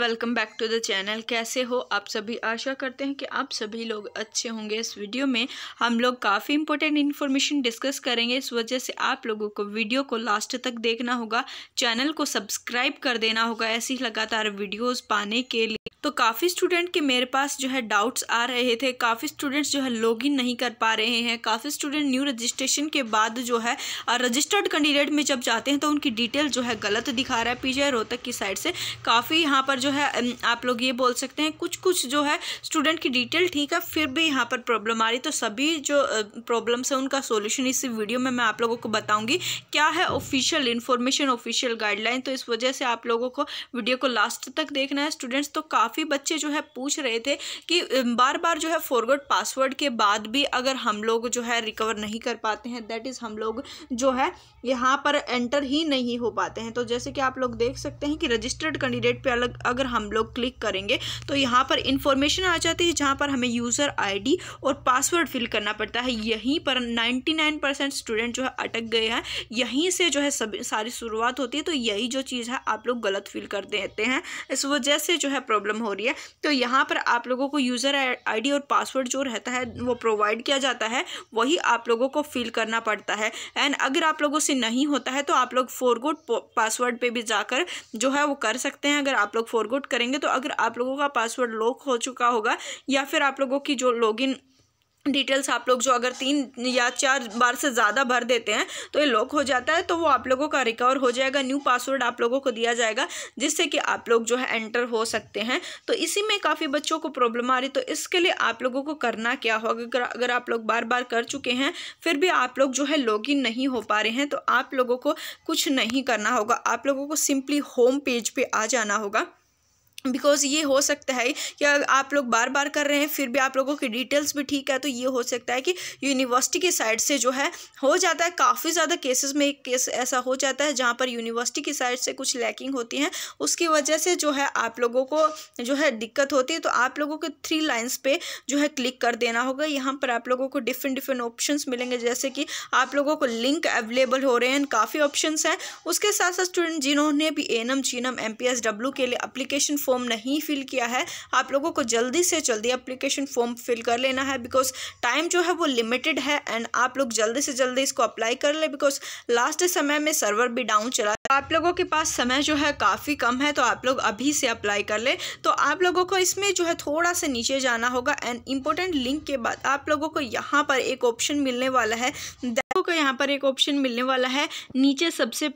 welcome back to the channel कैसे हो आप सभी आशा करते हैं कि आप सभी लोग अच्छे होंगे इस वीडियो में हम लोग काफ़ी इंपॉर्टेंट इन्फॉर्मेशन डिस्कस करेंगे इस वजह से आप लोगों को वीडियो को लास्ट तक देखना होगा चैनल को सब्सक्राइब कर देना होगा ऐसी लगातार वीडियोस पाने के लिए तो काफ़ी स्टूडेंट के मेरे पास जो है डाउट्स आ रहे थे काफ़ी स्टूडेंट्स जो है लॉगिन नहीं कर पा रहे हैं काफ़ी स्टूडेंट न्यू रजिस्ट्रेशन के बाद जो है रजिस्टर्ड कैंडिडेट में जब जाते हैं तो उनकी डिटेल जो है गलत दिखा रहा है पीजीआई रोहतक की साइड से काफ़ी यहाँ पर जो है आप लोग ये बोल सकते हैं कुछ कुछ जो है स्टूडेंट की डिटेल ठीक है फिर भी यहाँ पर प्रॉब्लम आ रही तो सभी जो प्रॉब्लम्स हैं उनका सोल्यूशन इस वीडियो में मैं आप लोगों को बताऊँगी क्या है ऑफिशियल इन्फॉर्मेशन ऑफिशियल गाइडलाइन तो इस वजह से आप लोगों को वीडियो को लास्ट तक देखना है स्टूडेंट्स तो काफ़ी काफ़ी बच्चे जो है पूछ रहे थे कि बार बार जो है फॉरवर्ड पासवर्ड के बाद भी अगर हम लोग जो है रिकवर नहीं कर पाते हैं दैट इज़ हम लोग जो है यहाँ पर एंटर ही नहीं हो पाते हैं तो जैसे कि आप लोग देख सकते हैं कि रजिस्टर्ड कैंडिडेट पर अलग अगर हम लोग क्लिक करेंगे तो यहाँ पर इंफॉर्मेशन आ जाती है जहाँ पर हमें यूज़र आई और पासवर्ड फिल करना पड़ता है यहीं पर नाइन्टी परसेंट स्टूडेंट जो है अटक गए हैं यहीं से जो है सभी सारी शुरुआत होती है तो यही जो चीज़ है आप लोग गलत फील कर देते हैं इस वजह से जो है प्रॉब्लम कम हो रही है तो यहाँ पर आप लोगों को यूज़र आईडी और पासवर्ड जो रहता है वो प्रोवाइड किया जाता है वही आप लोगों को फिल करना पड़ता है एंड अगर आप लोगों से नहीं होता है तो आप लोग फोरगोड पासवर्ड पर भी जाकर जो है वो कर सकते हैं अगर आप लोग फोरगुड करेंगे तो अगर आप लोगों का पासवर्ड लॉक हो चुका होगा या फिर आप लोगों की जो लॉगिन डिटेल्स आप लोग जो अगर तीन या चार बार से ज़्यादा भर देते हैं तो ये लॉक हो जाता है तो वो आप लोगों का रिकवर हो जाएगा न्यू पासवर्ड आप लोगों को दिया जाएगा जिससे कि आप लोग जो है एंटर हो सकते हैं तो इसी में काफ़ी बच्चों को प्रॉब्लम आ रही तो इसके लिए आप लोगों को करना क्या होगा अगर आप लोग बार बार कर चुके हैं फिर भी आप लोग जो है लॉग नहीं हो पा रहे हैं तो आप लोगों को कुछ नहीं करना होगा आप लोगों को सिंपली होम पेज पर आ जाना होगा बिकॉज़ ये हो सकता है कि आप लोग बार बार कर रहे हैं फिर भी आप लोगों की डिटेल्स भी ठीक है तो ये हो सकता है कि यूनिवर्सिटी की साइड से जो है हो जाता है काफ़ी ज़्यादा केसेस में एक केस ऐसा हो जाता है जहाँ पर यूनिवर्सिटी की साइड से कुछ लैकिंग होती है उसकी वजह से जो है आप लोगों को जो है दिक्कत होती है तो आप लोगों को थ्री लाइन्स पर जो है क्लिक कर देना होगा यहाँ पर आप लोगों को डिफरेंट डिफरेंट ऑप्शन मिलेंगे जैसे कि आप लोगों को लिंक अवेलेबल हो रहे हैं काफ़ी ऑप्शन हैं उसके साथ साथ स्टूडेंट जिन्होंने भी एन एम जी एम के लिए अप्लीकेशन फॉर्म नहीं फिल किया है आप लोगों को जल्दी से जल्दी अप्लीकेशन फॉर्म फिल कर लेना है बिकॉज टाइम जो है वो लिमिटेड है एंड आप लोग जल्दी से जल्दी इसको अप्लाई कर ले बिकॉज लास्ट समय में सर्वर भी डाउन चला आप लोगों के पास समय जो है काफ़ी कम है तो आप लोग अभी से अप्लाई कर ले तो आप लोगों को इसमें जो है थोड़ा सा नीचे जाना होगा एंड इम्पोर्टेंट लिंक के बाद आप लोगों को यहाँ पर एक ऑप्शन मिलने वाला है आपको यहाँ पर एक ऑप्शन मिलने वाला है नीचे सबसे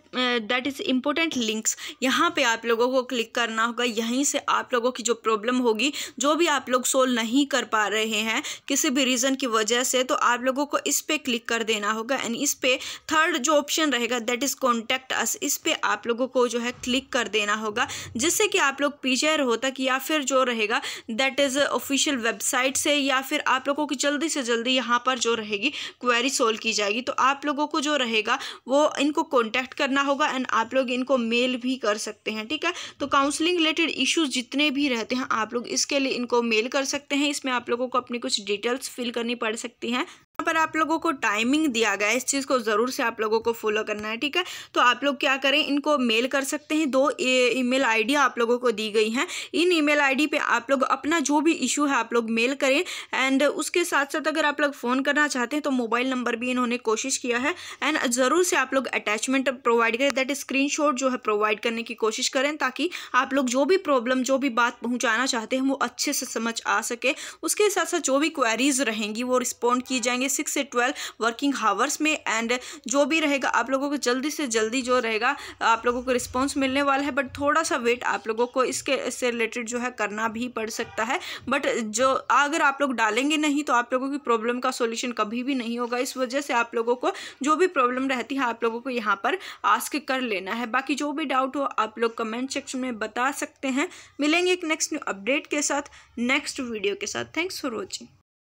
दैट इज़ इम्पोर्टेंट लिंक्स यहाँ पे आप लोगों को क्लिक करना होगा यहीं से आप लोगों की जो प्रॉब्लम होगी जो भी आप लोग सोल्व नहीं कर पा रहे हैं किसी भी रीज़न की वजह से तो आप लोगों को इस पर क्लिक कर देना होगा एंड इस पर थर्ड जो ऑप्शन रहेगा दैट इज़ कॉन्टैक्ट अस इस पर आप लोगों को जो है क्लिक कर देना होगा जिससे कि आप लोग पीजीआर होता कि या फिर जो रहेगा दैट इज़ ऑफिशियल वेबसाइट से या फिर आप लोगों की जल्दी से जल्दी यहाँ पर जो रहेगी क्वेरी सोल्व की जाएगी तो आप लोगों को जो रहेगा वो इनको कॉन्टैक्ट करना होगा एंड आप लोग इनको मेल भी कर सकते हैं ठीक है तो काउंसलिंग रिलेटेड इश्यूज जितने भी रहते हैं आप लोग इसके लिए इनको मेल कर सकते हैं इसमें आप लोगों को अपनी कुछ डिटेल्स फिल करनी पड़ सकती हैं यहाँ पर आप लोगों को टाइमिंग दिया गया है इस चीज़ को ज़रूर से आप लोगों को फॉलो करना है ठीक है तो आप लोग क्या करें इनको मेल कर सकते हैं दो ईमेल आईडी आप लोगों को दी गई हैं इन ईमेल आईडी पे आप लोग अपना जो भी इशू है आप लोग मेल करें एंड उसके साथ साथ अगर आप लोग फ़ोन करना चाहते हैं तो मोबाइल नंबर भी इन्होंने कोशिश किया है एंड ज़रूर से आप लोग अटैचमेंट प्रोवाइड करें दैट स्क्रीन जो है प्रोवाइड करने की कोशिश करें ताकि आप लोग जो भी प्रॉब्लम जो भी बात पहुँचाना चाहते हैं वो अच्छे से समझ आ सके उसके साथ साथ जो भी क्वेरीज रहेंगी वो रिस्पॉन्ड की जाएंगी ये सिक्स से ट्वेल्व वर्किंग हावर्स में एंड जो भी रहेगा आप लोगों को जल्दी से जल्दी जो रहेगा आप लोगों को रिस्पॉन्स मिलने वाला है बट थोड़ा सा वेट आप लोगों को इसके से रिलेटेड जो है करना भी पड़ सकता है बट जो अगर आप लोग डालेंगे नहीं तो आप लोगों की प्रॉब्लम का सोल्यूशन कभी भी नहीं होगा इस वजह से आप लोगों को जो भी प्रॉब्लम रहती है आप लोगों को यहाँ पर आस्क कर लेना है बाकी जो भी डाउट हो आप लोग कमेंट सेक्शन में बता सकते हैं मिलेंगे एक नेक्स्ट न्यू अपडेट के साथ नेक्स्ट वीडियो के साथ थैंक्स फॉर वॉचिंग